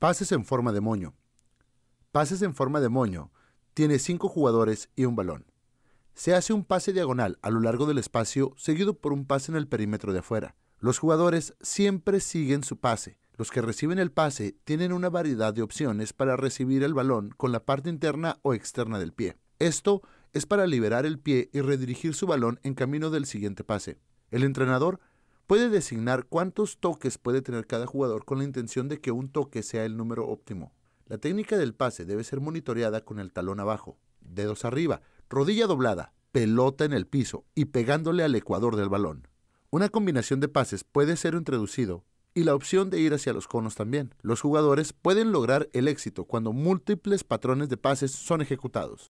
Pases en forma de moño. Pases en forma de moño. Tiene cinco jugadores y un balón. Se hace un pase diagonal a lo largo del espacio seguido por un pase en el perímetro de afuera. Los jugadores siempre siguen su pase. Los que reciben el pase tienen una variedad de opciones para recibir el balón con la parte interna o externa del pie. Esto es para liberar el pie y redirigir su balón en camino del siguiente pase. El entrenador puede designar cuántos toques puede tener cada jugador con la intención de que un toque sea el número óptimo. La técnica del pase debe ser monitoreada con el talón abajo, dedos arriba, rodilla doblada, pelota en el piso y pegándole al ecuador del balón. Una combinación de pases puede ser introducido y la opción de ir hacia los conos también. Los jugadores pueden lograr el éxito cuando múltiples patrones de pases son ejecutados.